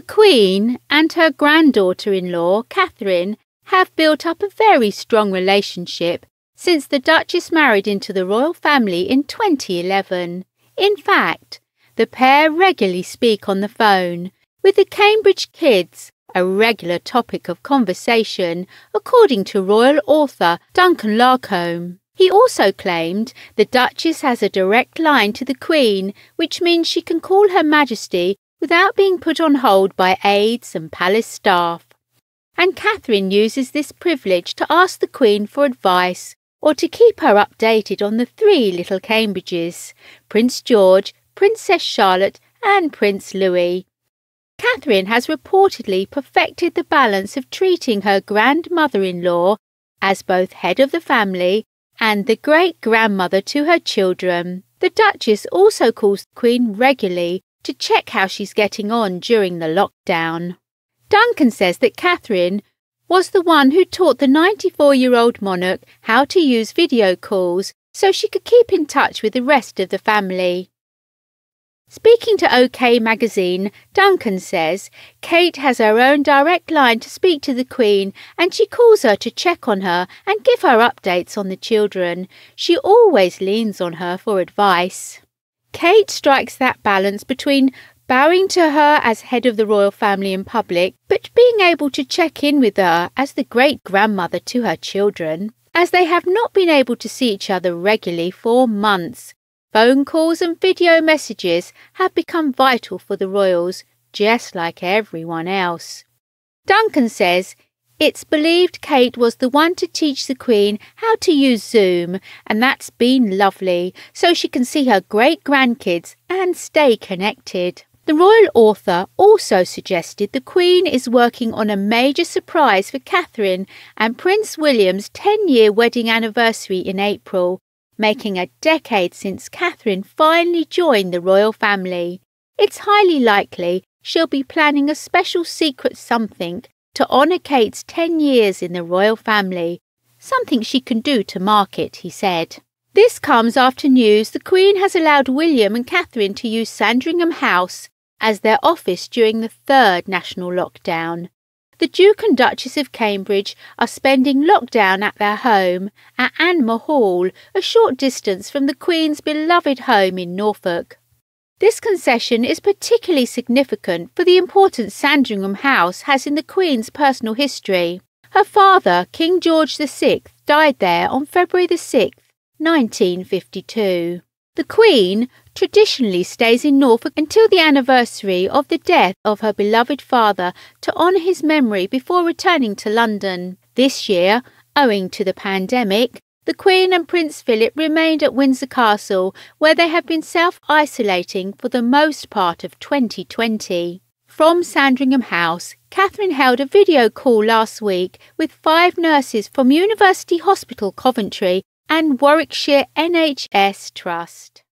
The Queen and her granddaughter in law, Catherine, have built up a very strong relationship since the Duchess married into the royal family in 2011. In fact, the pair regularly speak on the phone, with the Cambridge kids a regular topic of conversation, according to royal author Duncan Larcombe. He also claimed the Duchess has a direct line to the Queen, which means she can call Her Majesty without being put on hold by aides and palace staff. And Catherine uses this privilege to ask the Queen for advice or to keep her updated on the three little Cambridges Prince George, Princess Charlotte, and Prince Louis. Catherine has reportedly perfected the balance of treating her grandmother in law as both head of the family and the great grandmother to her children. The Duchess also calls the Queen regularly to check how she's getting on during the lockdown. Duncan says that Catherine was the one who taught the 94 year old monarch how to use video calls so she could keep in touch with the rest of the family. Speaking to OK magazine, Duncan says Kate has her own direct line to speak to the Queen and she calls her to check on her and give her updates on the children. She always leans on her for advice. Kate strikes that balance between bowing to her as head of the royal family in public, but being able to check in with her as the great grandmother to her children, as they have not been able to see each other regularly for months. Phone calls and video messages have become vital for the royals, just like everyone else. Duncan says it's believed Kate was the one to teach the Queen how to use Zoom, and that's been lovely, so she can see her great grandkids and stay connected. The royal author also suggested the Queen is working on a major surprise for Catherine and Prince William's 10 year wedding anniversary in April, making a decade since Catherine finally joined the royal family. It's highly likely she'll be planning a special secret something to honour Kate's ten years in the royal family, something she can do to mark it, he said. This comes after news the Queen has allowed William and Catherine to use Sandringham House as their office during the third national lockdown. The Duke and Duchess of Cambridge are spending lockdown at their home at Anmer Hall, a short distance from the Queen's beloved home in Norfolk. This concession is particularly significant for the importance Sandringham House has in the Queen's personal history. Her father, King George VI, died there on February 6, 1952. The Queen traditionally stays in Norfolk until the anniversary of the death of her beloved father to honour his memory before returning to London. This year, owing to the pandemic, the Queen and Prince Philip remained at Windsor Castle, where they have been self isolating for the most part of 2020. From Sandringham House, Catherine held a video call last week with five nurses from University Hospital Coventry and Warwickshire NHS Trust.